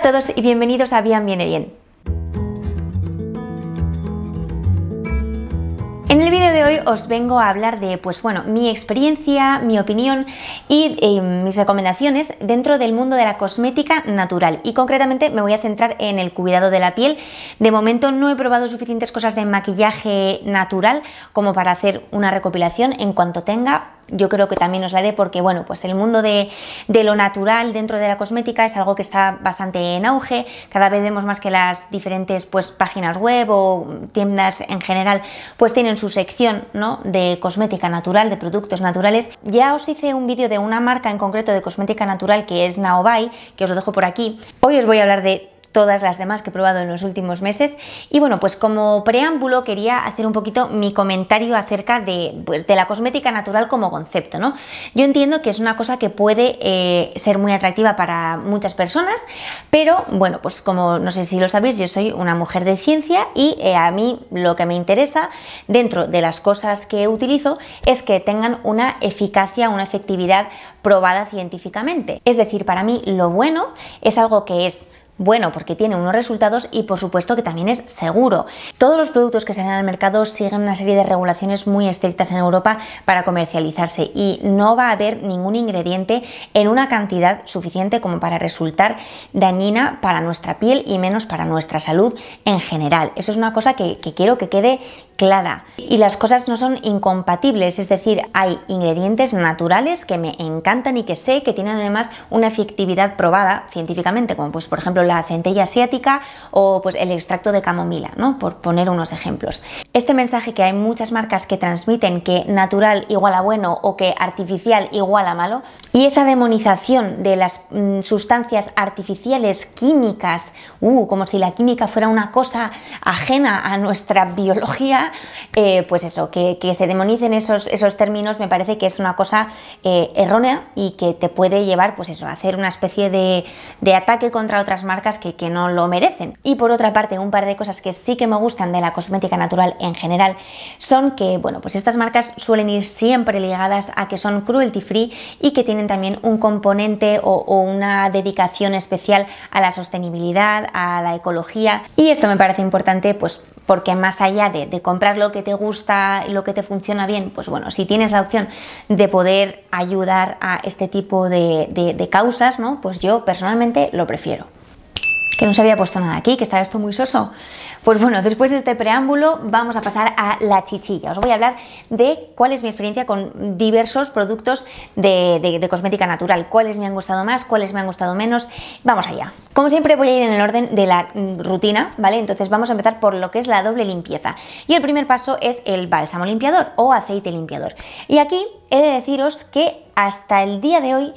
a todos y bienvenidos a Bien Viene Bien. En el vídeo de hoy os vengo a hablar de, pues bueno, mi experiencia, mi opinión y em, mis recomendaciones dentro del mundo de la cosmética natural. Y concretamente me voy a centrar en el cuidado de la piel. De momento no he probado suficientes cosas de maquillaje natural como para hacer una recopilación. En cuanto tenga, yo creo que también os la haré porque, bueno, pues el mundo de, lo natural dentro de la cosmética es algo que está bastante en auge. Cada vez vemos más que las diferentes pues, páginas web o tiendas en general pues tienen su sección ¿no? de cosmética natural, de productos naturales. Ya os hice un vídeo de una marca en concreto de cosmética natural que es Naobai, que os lo dejo por aquí. Hoy os voy a hablar de todas las demás que he probado en los últimos meses. Y bueno, pues como preámbulo quería hacer un poquito mi comentario acerca de, pues, de la cosmética natural como concepto, ¿no? Yo entiendo que es una cosa que puede eh, ser muy atractiva para muchas personas, pero bueno, pues como no sé si lo sabéis, yo soy una mujer de ciencia y eh, a mí lo que me interesa dentro de las cosas que utilizo es que tengan una eficacia, una efectividad probada científicamente. Es decir, para mí lo bueno es algo que es bueno porque tiene unos resultados y por supuesto que también es seguro. Todos los productos que salen al mercado siguen una serie de regulaciones muy estrictas en Europa para comercializarse y no va a haber ningún ingrediente en una cantidad suficiente como para resultar dañina para nuestra piel y menos para nuestra salud en general. Eso es una cosa que, que quiero que quede clara y las cosas no son incompatibles, es decir, hay ingredientes naturales que me encantan y que sé que tienen además una efectividad probada científicamente, como pues por ejemplo la centella asiática o pues el extracto de camomila, ¿no? Por poner unos ejemplos. Este mensaje que hay muchas marcas que transmiten que natural igual a bueno o que artificial igual a malo y esa demonización de las mm, sustancias artificiales químicas, uh, como si la química fuera una cosa ajena a nuestra biología eh, pues eso, que, que, se demonicen esos, esos términos me parece que es una cosa eh, errónea y que te puede llevar, pues eso, a hacer una especie de, ataque contra otras marcas que, que, no lo merecen. Y por otra parte, un par de cosas que sí que me gustan de la cosmética natural en general son que, bueno, pues estas marcas suelen ir siempre ligadas a que son cruelty free y que tienen también un componente o, o una dedicación especial a la sostenibilidad, a la ecología. Y esto me parece importante, pues porque más allá de, comprar lo que te gusta, y lo que te funciona bien, pues bueno, si tienes la opción de poder ayudar a este tipo de, de causas, ¿no? pues yo personalmente lo prefiero que no se había puesto nada aquí, que estaba esto muy soso. Pues bueno, después de este preámbulo vamos a pasar a la chichilla. Os voy a hablar de cuál es mi experiencia con diversos productos de, cosmética natural, cuáles me han gustado más, cuáles me han gustado menos. Vamos allá. Como siempre voy a ir en el orden de la mm, rutina, ¿vale? Entonces vamos a empezar por lo que es la doble limpieza. Y el primer paso es el bálsamo limpiador o aceite limpiador. Y aquí he de deciros que hasta el día de hoy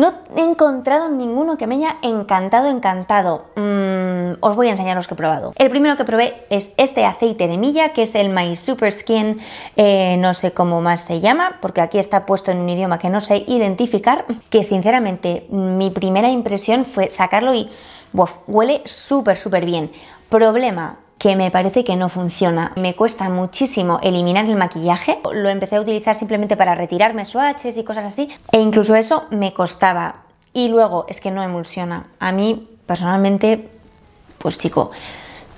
no he encontrado ninguno que me haya encantado, encantado. Mm, os voy a enseñar los que he probado. El primero que probé es este aceite de milla, que es el My Super Skin, eh, no sé cómo más se llama, porque aquí está puesto en un idioma que no sé identificar, que sinceramente mi primera impresión fue sacarlo y huele súper, súper bien. Problema, que me parece que no funciona. Me cuesta muchísimo eliminar el maquillaje. Lo empecé a utilizar simplemente para retirarme swatches y cosas así. E incluso eso me costaba. Y luego es que no emulsiona. A mí personalmente, pues chico,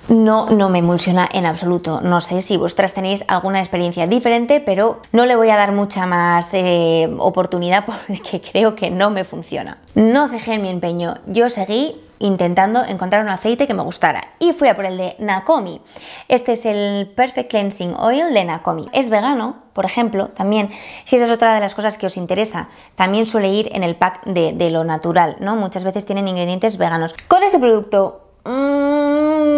no, no me emulsiona en absoluto. No sé si vosotras tenéis alguna experiencia diferente, pero no le voy a dar mucha más eh, oportunidad porque creo que no me funciona. No en mi empeño, yo seguí intentando encontrar un aceite que me gustara y fui a por el de Nakomi. Este es el Perfect Cleansing Oil de Nakomi. Es vegano, por ejemplo, también, si esa es otra de las cosas que os interesa, también suele ir en el pack de, lo natural, ¿no? Muchas veces tienen ingredientes veganos. Con este producto mm,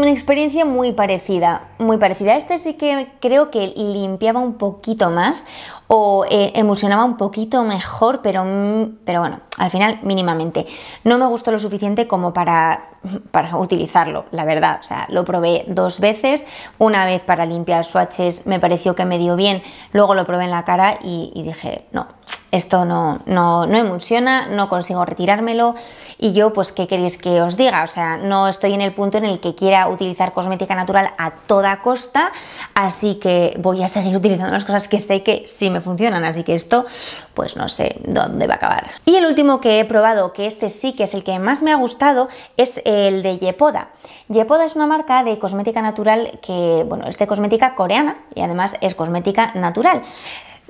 una experiencia muy parecida, muy parecida. Este sí que creo que limpiaba un poquito más, o eh, emulsionaba un poquito mejor, pero, mm, pero bueno, al final mínimamente. No me gustó lo suficiente como para, para utilizarlo, la verdad. O sea, lo probé dos veces, una vez para limpiar swatches me pareció que me dio bien, luego lo probé en la cara y dije, no, esto no, no, no, emulsiona, no consigo retirármelo y yo pues qué queréis que os diga, o sea, no estoy en el punto en el que quiera utilizar cosmética natural a toda costa, así que voy a seguir utilizando las cosas que sé que sí me funcionan, así que esto pues no sé dónde va a acabar. Y el último que he probado, que este sí que es el que más me ha gustado, es el de Yepoda. Yepoda es una marca de cosmética natural que, bueno, es de cosmética coreana y además es cosmética natural.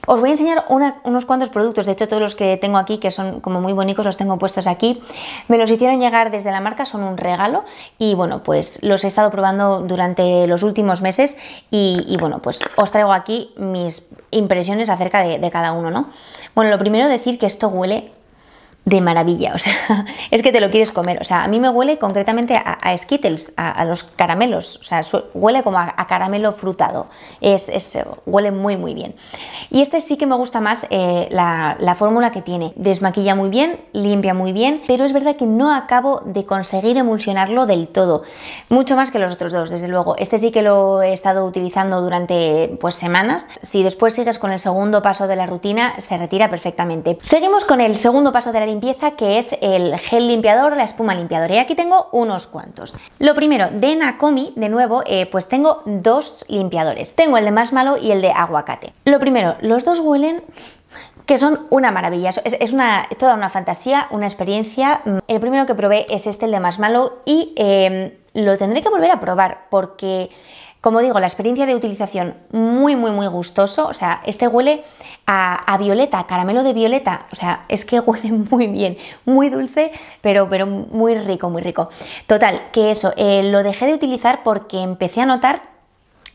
Os voy a enseñar unos cuantos productos, de hecho todos los que tengo aquí, que son como muy bonitos, los tengo puestos aquí. Me los hicieron llegar desde la marca, son un regalo y bueno, pues los he estado probando durante los últimos meses y, bueno, pues os traigo aquí mis impresiones acerca de, de cada uno, ¿no? Bueno, lo primero decir que esto huele de maravilla, o sea, es que te lo quieres comer. O sea, a mí me huele concretamente a, Skittles, a, los caramelos, o sea, huele como a, caramelo frutado, es, huele muy muy bien. Y este sí que me gusta más eh, la, fórmula que tiene, desmaquilla muy bien, limpia muy bien, pero es verdad que no acabo de conseguir emulsionarlo del todo, mucho más que los otros dos, desde luego. Este sí que lo he estado utilizando durante pues semanas, si después sigues con el segundo paso de la rutina, se retira perfectamente. Seguimos con el segundo paso de la empieza que es el gel limpiador, la espuma limpiadora. Y aquí tengo unos cuantos. Lo primero, de Nakomi, de nuevo, eh, pues tengo dos limpiadores. Tengo el de más malo y el de aguacate. Lo primero, los dos huelen que son una maravilla, es, una, toda una fantasía, una experiencia. Mm, el primero que probé es este, el de más malo y em, lo tendré que volver a probar porque como digo, la experiencia de utilización muy, muy, muy gustoso. O sea, este huele a, violeta, caramelo de violeta. O sea, es que huele muy bien, muy dulce, pero, pero muy rico, muy rico. Total, que eso, eh, lo dejé de utilizar porque empecé a notar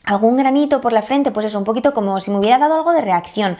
algún granito por la frente, pues eso, un poquito como si me hubiera dado algo de reacción.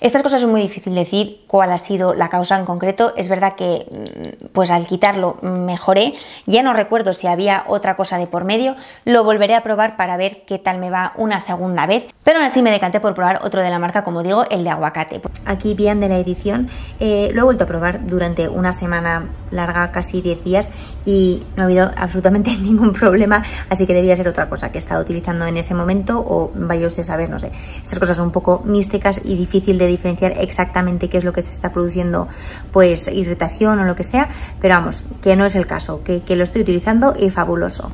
Estas cosas son muy difícil decir cuál ha sido la causa en concreto. Es verdad que mm, pues al quitarlo mm, mejoré. Ya no recuerdo si había otra cosa de por medio. Lo volveré a probar para ver qué tal me va una segunda vez. Pero aún así me decanté por probar otro de la marca, como digo, el de aguacate. Aquí bien de la edición. Eh, lo he vuelto a probar durante una semana larga, casi 10 días, y no ha habido absolutamente ningún problema. Así que debía ser otra cosa que he estado utilizando en ese momento momento o vaya usted a saber, no sé. Estas cosas son un poco místicas y difícil de diferenciar exactamente qué es lo que se está produciendo, pues irritación o lo que sea, pero vamos, que no es el caso, que, lo estoy utilizando y fabuloso.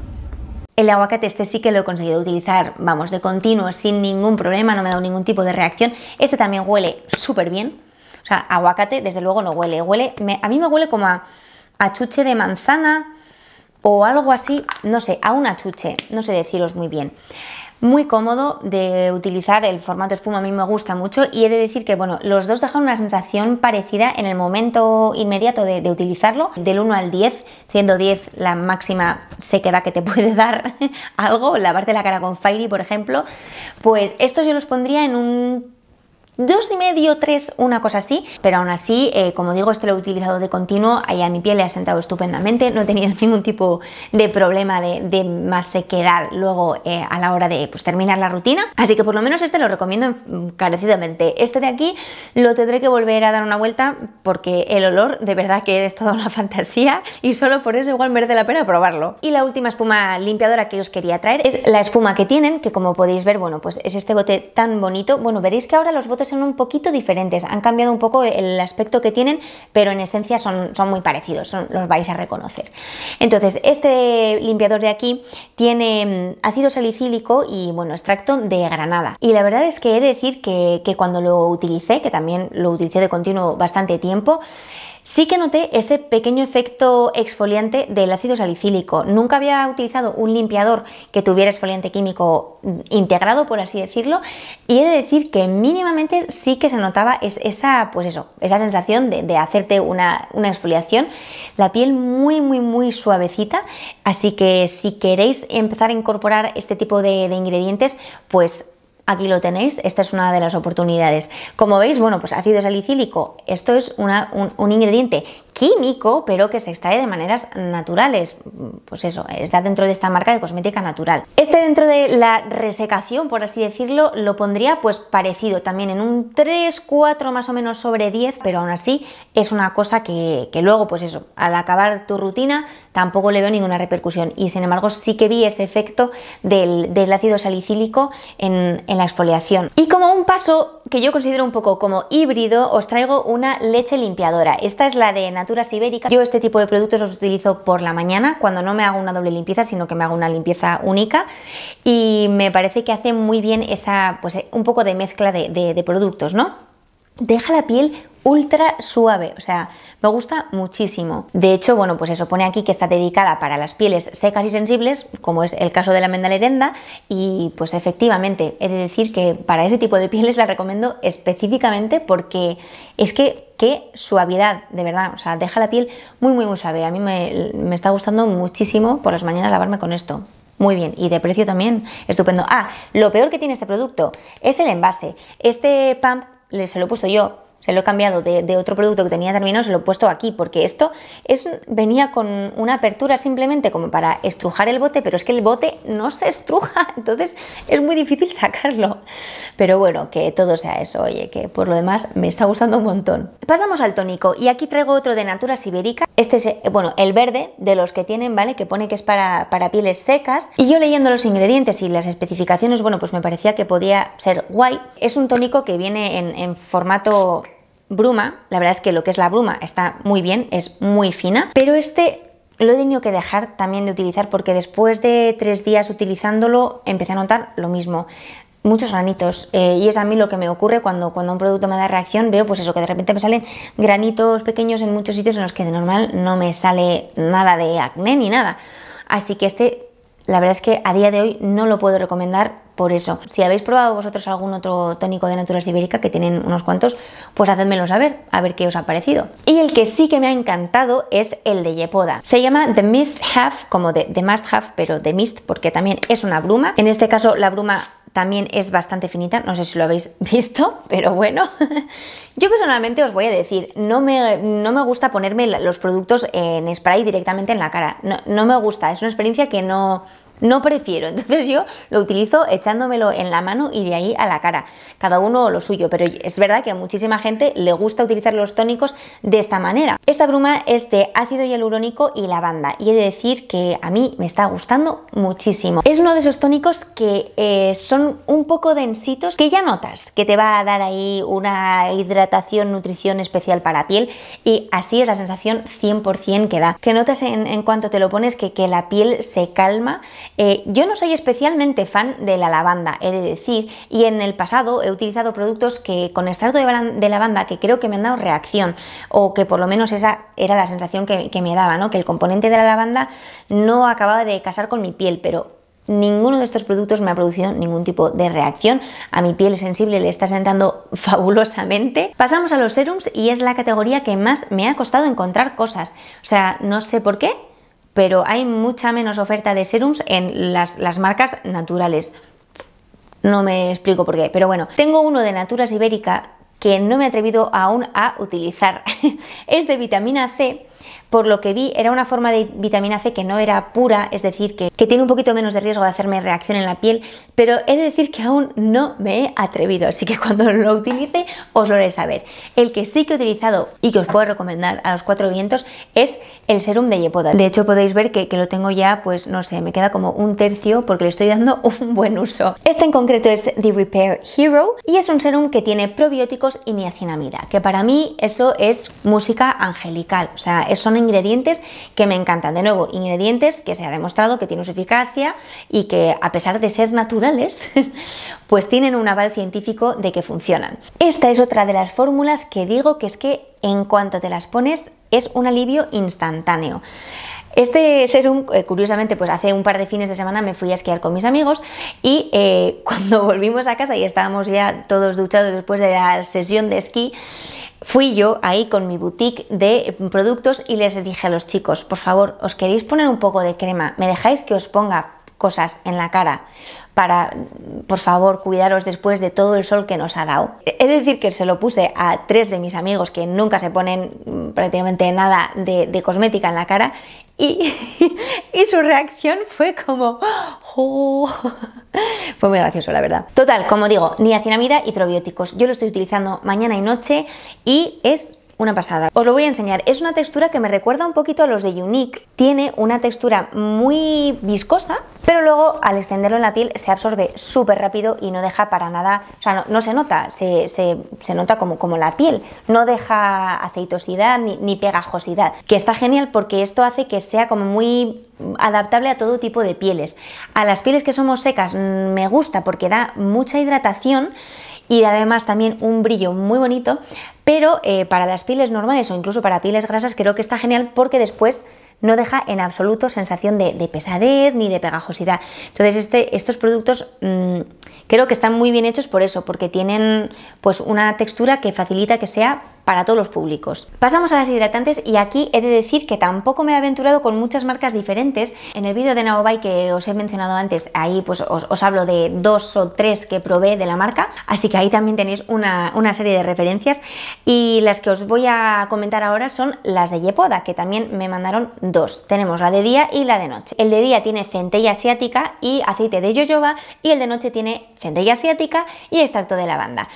El aguacate este sí que lo he conseguido utilizar, vamos, de continuo, sin ningún problema, no me ha dado ningún tipo de reacción. Este también huele súper bien. O sea, aguacate desde luego no huele. huele a mí me huele como a, a, chuche de manzana o algo así, no sé, a un achuche, no sé deciros muy bien muy cómodo de utilizar, el formato espuma a mí me gusta mucho y he de decir que bueno, los dos dejan una sensación parecida en el momento inmediato de, utilizarlo, del 1 al 10, siendo 10 la máxima sequedad que te puede dar algo, lavarte la cara con Fairy por ejemplo, pues estos yo los pondría en un dos y medio, tres, una cosa así, pero aún así, eh, como digo, este lo he utilizado de continuo, ahí a mi piel le ha sentado estupendamente, no he tenido ningún tipo de problema de, de más sequedad luego eh, a la hora de pues, terminar la rutina, así que por lo menos este lo recomiendo encarecidamente. Este de aquí lo tendré que volver a dar una vuelta porque el olor de verdad que es toda una fantasía y solo por eso igual merece la pena probarlo. Y la última espuma limpiadora que os quería traer es la espuma que tienen, que como podéis ver, bueno, pues es este bote tan bonito. Bueno, veréis que ahora los botes son un poquito diferentes, han cambiado un poco el aspecto que tienen, pero en esencia son, son muy parecidos, son, los vais a reconocer. Entonces, este limpiador de aquí tiene mm, ácido salicílico y bueno, extracto de granada. Y la verdad es que he de decir que, que cuando lo utilicé, que también lo utilicé de continuo bastante tiempo, Sí que noté ese pequeño efecto exfoliante del ácido salicílico. Nunca había utilizado un limpiador que tuviera exfoliante químico integrado, por así decirlo, y he de decir que mínimamente sí que se notaba esa, pues eso, esa sensación de, hacerte una, exfoliación. La piel muy, muy, muy suavecita, así que si queréis empezar a incorporar este tipo de ingredientes, pues aquí lo tenéis, esta es una de las oportunidades. Como veis, bueno, pues ácido salicílico, esto es un ingrediente químico, pero que se extrae de maneras naturales. Pues eso, está dentro de esta marca de cosmética natural. Este dentro de la resecación, por así decirlo, lo pondría pues parecido, también en un 3, 4 más o menos sobre 10, pero aún así es una cosa que, luego, pues eso, al acabar tu rutina tampoco le veo ninguna repercusión y sin embargo sí que vi ese efecto del, ácido salicílico en la exfoliación. Y como un paso que yo considero un poco como híbrido, os traigo una leche limpiadora. Esta es la de Natura sibérica Yo este tipo de productos los utilizo por la mañana, cuando no me hago una doble limpieza, sino que me hago una limpieza única. Y me parece que hace muy bien esa, pues eh, un poco de mezcla de productos, ¿no? deja la piel ultra suave, o sea, me gusta muchísimo. De hecho, bueno, pues eso pone aquí que está dedicada para las pieles secas y sensibles, como es el caso de la mendal y pues efectivamente, he de decir que para ese tipo de pieles la recomiendo específicamente porque es que qué suavidad, de verdad, o sea, deja la piel muy, muy, muy suave. A mí me, me está gustando muchísimo por las mañanas lavarme con esto. Muy bien, y de precio también, estupendo. Ah, lo peor que tiene este producto es el envase. Este pump se lo he puesto yo, se lo he cambiado de, otro producto que tenía terminado, se lo he puesto aquí, porque esto es, venía con una apertura simplemente como para estrujar el bote, pero es que el bote no se estruja, entonces es muy difícil sacarlo. Pero bueno, que todo sea eso, oye, que por lo demás me está gustando un montón. Pasamos al tónico, y aquí traigo otro de Natura Sibérica, este es, eh, bueno, el verde, de los que tienen, ¿vale? Que pone que es para, pieles secas, y yo leyendo los ingredientes y las especificaciones, bueno, pues me parecía que podía ser guay. Es un tónico que viene en formato bruma, la verdad es que lo que es la bruma está muy bien, es muy fina, pero este lo he tenido que dejar también de utilizar porque después de tres días utilizándolo empecé a notar lo mismo muchos granitos eh, y es a mí lo que me ocurre cuando, cuando un producto me da reacción, veo pues eso, que de repente me salen granitos pequeños en muchos sitios en los que de normal no me sale nada de acné ni nada. Así que este la verdad es que a día de hoy no lo puedo recomendar por eso. Si habéis probado vosotros algún otro tónico de Naturals ibérica, que tienen unos cuantos, pues hacedmelo saber, a ver qué os ha parecido. Y el que sí que me ha encantado es el de Yepoda. Se llama The Mist Have, como de The Must Have, pero The Mist, porque también es una bruma. En este caso, la bruma también es bastante finita, no sé si lo habéis visto, pero bueno. Yo personalmente os voy a decir, no me, no me gusta ponerme los productos en spray directamente en la cara, no, no me gusta, es una experiencia que no, no prefiero. Entonces yo lo utilizo echándomelo en la mano y de ahí a la cara. Cada uno lo suyo, pero es verdad que a muchísima gente le gusta utilizar los tónicos de esta manera. Esta bruma es de ácido hialurónico y lavanda y he de decir que a mí me está gustando muchísimo. Es uno de esos tónicos que eh, son un poco densitos que ya notas que te va a dar ahí una hidratación, nutrición especial para la piel y así es la sensación 100% que da. Que notas en, cuanto te lo pones que la piel se calma eh, yo no soy especialmente fan de la lavanda, he de decir, y en el pasado he utilizado productos que con extracto de lavanda que creo que me han dado reacción, o que por lo menos esa era la sensación que, me daba, ¿no? que el componente de la lavanda no acababa de casar con mi piel, pero ninguno de estos productos me ha producido ningún tipo de reacción. A mi piel sensible le está sentando fabulosamente. Pasamos a los serums y es la categoría que más me ha costado encontrar cosas. O sea, no sé por qué, pero hay mucha menos oferta de serums en las, marcas naturales. No me explico por qué, pero bueno. Tengo uno de natura Ibérica que no me he atrevido aún a utilizar. es de vitamina C por lo que vi, era una forma de vitamina C que no era pura, es decir, que, tiene un poquito menos de riesgo de hacerme reacción en la piel, pero he de decir que aún no me he atrevido, así que cuando lo utilice os lo haré saber. El que sí que he utilizado y que os puedo recomendar a los cuatro vientos es el serum de Yepoda. De hecho, podéis ver que, que lo tengo ya, pues no sé, me queda como un tercio porque le estoy dando un buen uso. Este en concreto es The Repair Hero y es un serum que tiene probióticos y niacinamida, que para mí eso es música angelical, o sea, son ingredientes que me encantan. De nuevo, ingredientes que se ha demostrado que tienen su eficacia y que a pesar de ser naturales, pues tienen un aval científico de que funcionan. Esta es otra de las fórmulas que digo que es que en cuanto te las pones es un alivio instantáneo. Este serum, eh, curiosamente, pues hace un par de fines de semana me fui a esquiar con mis amigos y eh, cuando volvimos a casa y estábamos ya todos duchados después de la sesión de esquí, fui yo ahí con mi boutique de productos y les dije a los chicos, por favor, ¿os queréis poner un poco de crema? ¿Me dejáis que os ponga cosas en la cara? para, por favor, cuidaros después de todo el sol que nos ha dado. Es decir, que se lo puse a tres de mis amigos que nunca se ponen mm, prácticamente nada de, cosmética en la cara y, su reacción fue como... Fue muy gracioso, la verdad. Total, como digo, niacinamida y probióticos. Yo lo estoy utilizando mañana y noche y es una pasada. Os lo voy a enseñar. Es una textura que me recuerda un poquito a los de Unique. Tiene una textura muy viscosa, pero luego al extenderlo en la piel se absorbe súper rápido y no deja para nada, o sea, no, se nota, se, nota como, como, la piel. No deja aceitosidad ni, ni pegajosidad, que está genial porque esto hace que sea como muy adaptable a todo tipo de pieles. A las pieles que somos secas mm, me gusta porque da mucha hidratación y además también un brillo muy bonito, pero eh, para las pieles normales o incluso para pieles grasas creo que está genial porque después no deja en absoluto sensación de, pesadez ni de pegajosidad. Entonces, este, estos productos mm, creo que están muy bien hechos por eso, porque tienen pues una textura que facilita que sea para todos los públicos. Pasamos a las hidratantes y aquí he de decir que tampoco me he aventurado con muchas marcas diferentes. En el vídeo de Naobai que os he mencionado antes, ahí pues os, hablo de dos o tres que probé de la marca, así que ahí también tenéis una, una serie de referencias y las que os voy a comentar ahora son las de Yepoda, que también me mandaron dos. Tenemos la de día y la de noche. El de día tiene centella asiática y aceite de jojoba y el de noche tiene centella asiática y extracto de lavanda.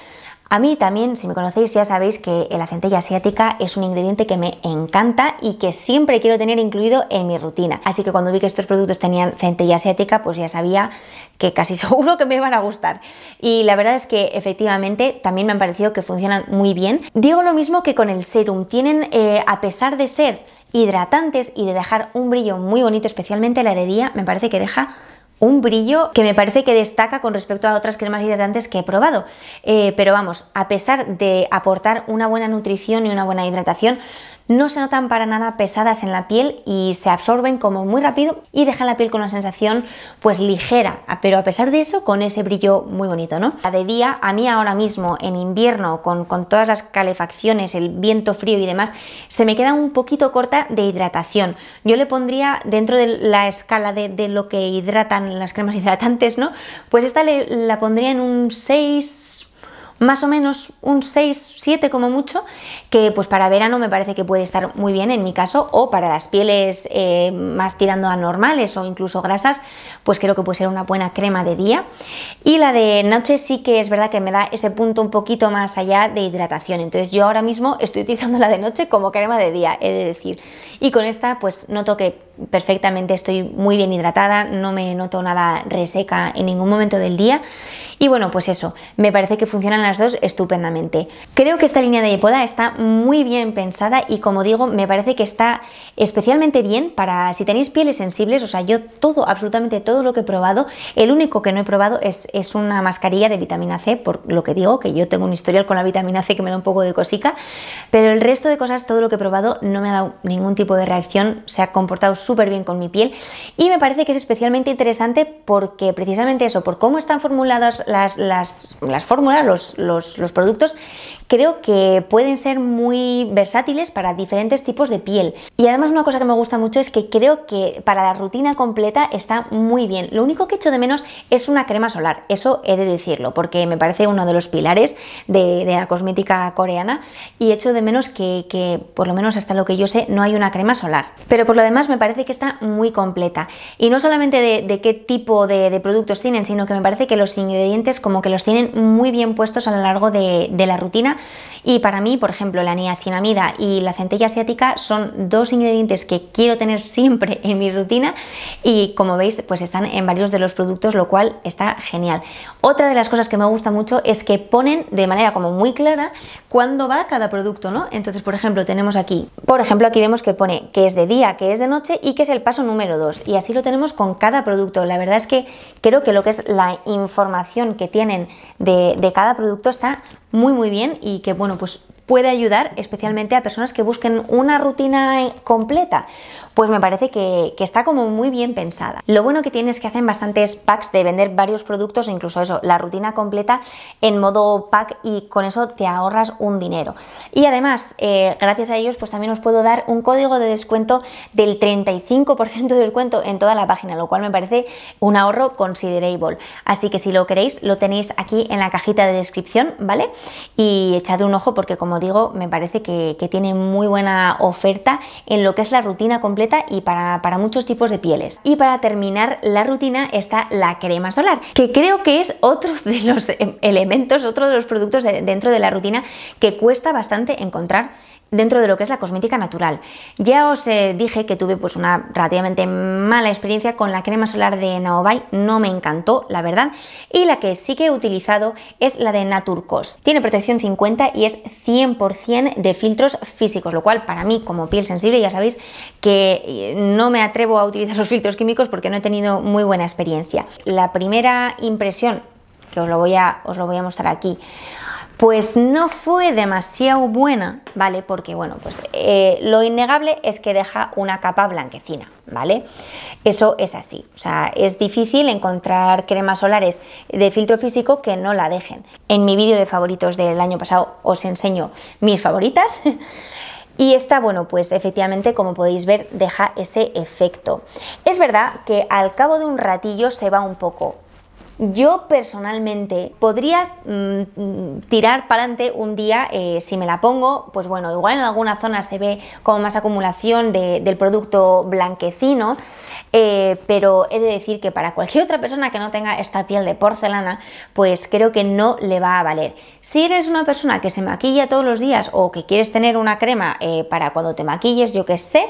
A mí también, si me conocéis, ya sabéis que la centella asiática es un ingrediente que me encanta y que siempre quiero tener incluido en mi rutina. Así que cuando vi que estos productos tenían centella asiática, pues ya sabía que casi seguro que me iban a gustar. Y la verdad es que efectivamente también me han parecido que funcionan muy bien. Digo lo mismo que con el serum. Tienen, eh, a pesar de ser hidratantes y de dejar un brillo muy bonito, especialmente la de día, me parece que deja un brillo que me parece que destaca con respecto a otras cremas hidratantes que he probado. Eh, pero vamos, a pesar de aportar una buena nutrición y una buena hidratación, no se notan para nada pesadas en la piel y se absorben como muy rápido y dejan la piel con una sensación pues ligera, pero a pesar de eso con ese brillo muy bonito, ¿no? La de día, a mí ahora mismo en invierno con, todas las calefacciones, el viento frío y demás, se me queda un poquito corta de hidratación. Yo le pondría dentro de la escala de, lo que hidratan las cremas hidratantes, ¿no? Pues esta la pondría en un 6 más o menos un 6, 7 como mucho, que pues para verano me parece que puede estar muy bien en mi caso, o para las pieles eh, más tirando a normales o incluso grasas, pues creo que puede ser una buena crema de día. Y la de noche sí que es verdad que me da ese punto un poquito más allá de hidratación, entonces yo ahora mismo estoy utilizando la de noche como crema de día, he de decir. Y con esta pues noto que perfectamente estoy muy bien hidratada, no me noto nada reseca en ningún momento del día y bueno, pues eso, me parece que funcionan las dos estupendamente. Creo que esta línea de Yepoda está muy bien pensada y como digo, me parece que está especialmente bien para si tenéis pieles sensibles, o sea, yo todo, absolutamente todo lo que he probado, el único que no he probado es, es una mascarilla de vitamina C, por lo que digo, que yo tengo un historial con la vitamina C que me da un poco de cosica, pero el resto de cosas, todo lo que he probado no me ha dado ningún tipo de reacción, se ha comportado súper bien con mi piel y me parece que es especialmente interesante porque precisamente eso, por cómo están formuladas las, las, fórmulas, los, los, los productos creo que pueden ser muy versátiles para diferentes tipos de piel. Y además una cosa que me gusta mucho es que creo que para la rutina completa está muy bien. Lo único que echo de menos es una crema solar, eso he de decirlo, porque me parece uno de los pilares de, la cosmética coreana y echo de menos que, por lo menos hasta lo que yo sé, no hay una crema solar. Pero por lo demás me parece que está muy completa. Y no solamente de, qué tipo de, productos tienen, sino que me parece que los ingredientes como que los tienen muy bien puestos a lo largo de la rutina y para mí, por ejemplo, la niacinamida y la centella asiática son dos ingredientes que quiero tener siempre en mi rutina y como veis, pues están en varios de los productos, lo cual está genial. Otra de las cosas que me gusta mucho es que ponen de manera como muy clara cuándo va cada producto, ¿no? Entonces, por ejemplo, tenemos aquí, por ejemplo, aquí vemos que pone que es de día, que es de noche y que es el paso número 2 y así lo tenemos con cada producto. La verdad es que creo que lo que es la información que tienen de, de cada producto está muy muy bien y que bueno, pues puede ayudar especialmente a personas que busquen una rutina completa pues me parece que, está como muy bien pensada. Lo bueno que tiene es que hacen bastantes packs de vender varios productos incluso eso, la rutina completa en modo pack y con eso te ahorras un dinero. Y además, eh, gracias a ellos, pues también os puedo dar un código de descuento del 35% de descuento en toda la página, lo cual me parece un ahorro considerable. Así que si lo queréis, lo tenéis aquí en la cajita de descripción, ¿vale? Y echad un ojo porque como digo, me parece que, que tiene muy buena oferta en lo que es la rutina completa y para, muchos tipos de pieles. Y para terminar la rutina está la crema solar, que creo que es otro de los em, elementos, otro de los productos dentro de la rutina que cuesta bastante encontrar dentro de lo que es la cosmética natural. Ya os eh, dije que tuve pues una relativamente mala experiencia con la crema solar de Naobai, no me encantó, la verdad, y la que sí que he utilizado es la de Naturcos. Tiene protección 50 y es 100% de filtros físicos, lo cual para mí como piel sensible ya sabéis que eh, no me atrevo a utilizar los filtros químicos porque no he tenido muy buena experiencia. La primera impresión que os lo voy a, os lo voy a mostrar aquí pues no fue demasiado buena, ¿vale? Porque, bueno, pues eh, lo innegable es que deja una capa blanquecina, ¿vale? Eso es así, o sea, es difícil encontrar cremas solares de filtro físico que no la dejen. En mi vídeo de favoritos del año pasado os enseño mis favoritas. Y esta, bueno, pues efectivamente, como podéis ver, deja ese efecto. Es verdad que al cabo de un ratillo se va un poco, yo personalmente podría mm, mm, tirar para adelante un día eh, si me la pongo, pues bueno, igual en alguna zona se ve como más acumulación del producto blanquecino, eh, pero he de decir que para cualquier otra persona que no tenga esta piel de porcelana, pues creo que no le va a valer. Si eres una persona que se maquilla todos los días o que quieres tener una crema eh, para cuando te maquilles, yo que sé,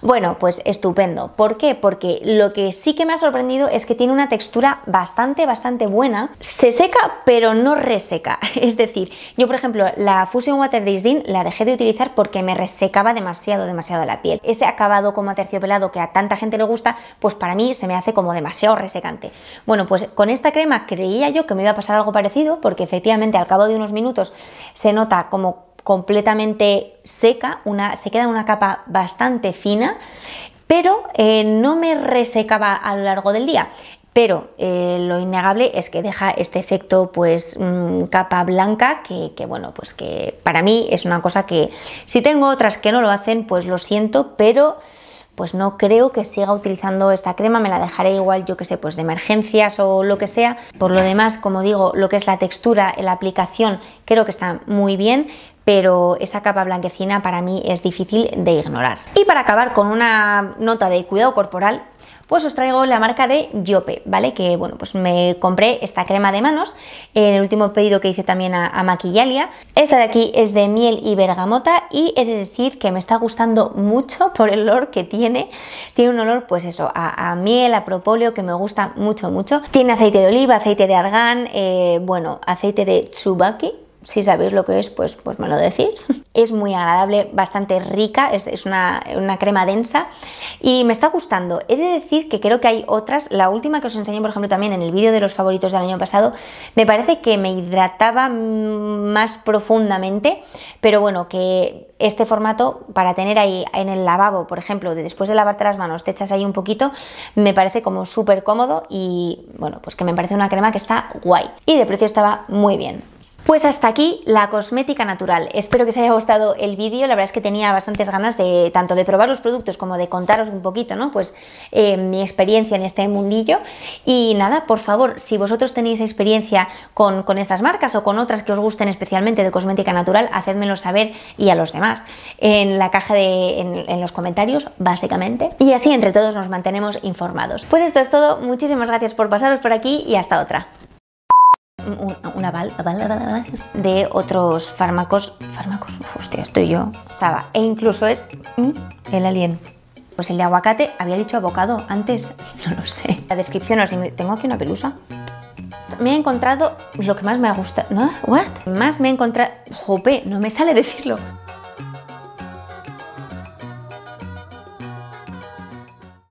bueno, pues estupendo. ¿Por qué? Porque lo que sí que me ha sorprendido es que tiene una textura bastante, bastante buena. Se seca, pero no reseca. Es decir, yo por ejemplo, la Fusion Water Disdin la dejé de utilizar porque me resecaba demasiado, demasiado la piel. Ese acabado como aterciopelado que a tanta gente le gusta pues para mí se me hace como demasiado resecante. Bueno, pues con esta crema creía yo que me iba a pasar algo parecido, porque efectivamente al cabo de unos minutos se nota como completamente seca, una, se queda una capa bastante fina, pero eh, no me resecaba a lo largo del día. Pero eh, lo innegable es que deja este efecto, pues, mm, capa blanca, que, que, bueno, pues que para mí es una cosa que si tengo otras que no lo hacen, pues lo siento, pero pues no creo que siga utilizando esta crema, me la dejaré igual, yo que sé, pues de emergencias o lo que sea. Por lo demás, como digo, lo que es la textura, la aplicación, creo que está muy bien, pero esa capa blanquecina para mí es difícil de ignorar. Y para acabar con una nota de cuidado corporal, pues os traigo la marca de Yope, ¿vale? Que bueno, pues me compré esta crema de manos en el último pedido que hice también a, Maquillalia. Esta de aquí es de miel y bergamota y he de decir que me está gustando mucho por el olor que tiene. Tiene un olor, pues eso, a, miel, a propóleo, que me gusta mucho, mucho. Tiene aceite de oliva, aceite de argán, eh, bueno, aceite de tsubaki, si sabéis lo que es, pues, pues me lo decís. Es muy agradable, bastante rica, es, una, una, crema densa y me está gustando. He de decir que creo que hay otras, la última que os enseñé, por ejemplo, también en el vídeo de los favoritos del año pasado, me parece que me hidrataba más profundamente, pero bueno, que este formato para tener ahí en el lavabo, por ejemplo, de después de lavarte las manos, te echas ahí un poquito, me parece como súper cómodo y bueno, pues que me parece una crema que está guay y de precio estaba muy bien. Pues hasta aquí la cosmética natural. Espero que os haya gustado el vídeo. La verdad es que tenía bastantes ganas de tanto de probar los productos como de contaros un poquito, ¿no? Pues eh, mi experiencia en este mundillo. Y nada, por favor, si vosotros tenéis experiencia con, estas marcas o con otras que os gusten especialmente de cosmética natural, hacedmelo saber y a los demás en la caja de en los comentarios, básicamente. Y así entre todos nos mantenemos informados. Pues esto es todo. Muchísimas gracias por pasaros por aquí y hasta otra una un de otros fármacos. Fármacos, hostia, estoy yo. Estaba. E incluso es mm, el alien. Pues el de aguacate había dicho abocado antes, no lo sé. La descripción, os tengo aquí una pelusa. Me he encontrado lo que más me ha gustado. ¿No? ¿What? Más me he encontrado. Jope, no me sale decirlo.